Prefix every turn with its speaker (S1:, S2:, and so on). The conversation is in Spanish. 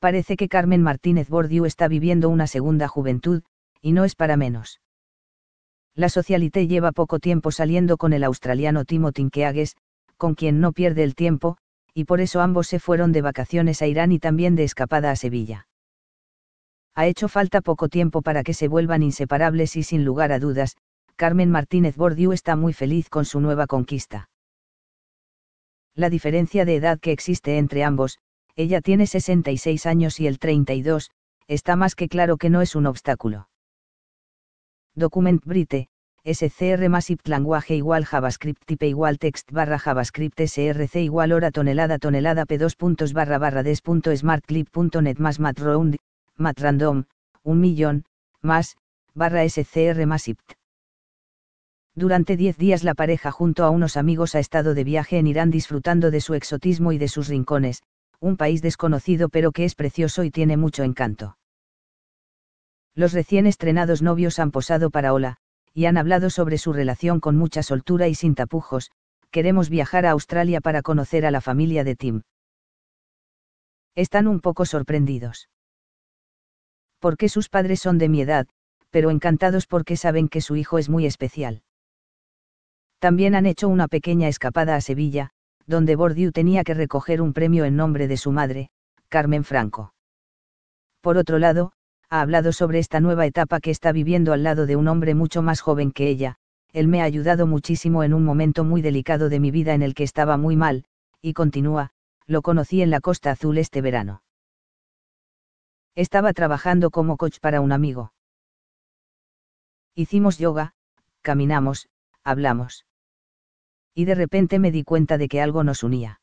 S1: parece que Carmen Martínez Bordiú está viviendo una segunda juventud, y no es para menos. La socialité lleva poco tiempo saliendo con el australiano Timo Keages, con quien no pierde el tiempo, y por eso ambos se fueron de vacaciones a Irán y también de escapada a Sevilla. Ha hecho falta poco tiempo para que se vuelvan inseparables y sin lugar a dudas, Carmen Martínez Bordiú está muy feliz con su nueva conquista. La diferencia de edad que existe entre ambos, ella tiene 66 años y el 32, está más que claro que no es un obstáculo. Document Brite, SCR ipt Language igual JavaScript Type igual Text barra JavaScript SRC igual Hora tonelada tonelada P2 puntos barra barra des más matround, matrandom, un millón, más, barra SCR ipt. Durante 10 días la pareja junto a unos amigos ha estado de viaje en Irán disfrutando de su exotismo y de sus rincones, un país desconocido pero que es precioso y tiene mucho encanto. Los recién estrenados novios han posado para Ola, y han hablado sobre su relación con mucha soltura y sin tapujos, queremos viajar a Australia para conocer a la familia de Tim. Están un poco sorprendidos. Porque sus padres son de mi edad, pero encantados porque saben que su hijo es muy especial. También han hecho una pequeña escapada a Sevilla, donde Bordieu tenía que recoger un premio en nombre de su madre, Carmen Franco. Por otro lado, ha hablado sobre esta nueva etapa que está viviendo al lado de un hombre mucho más joven que ella, él me ha ayudado muchísimo en un momento muy delicado de mi vida en el que estaba muy mal, y continúa, lo conocí en la Costa Azul este verano.
S2: Estaba trabajando como coach para un amigo. Hicimos yoga, caminamos, hablamos y de repente me di cuenta de que algo nos unía.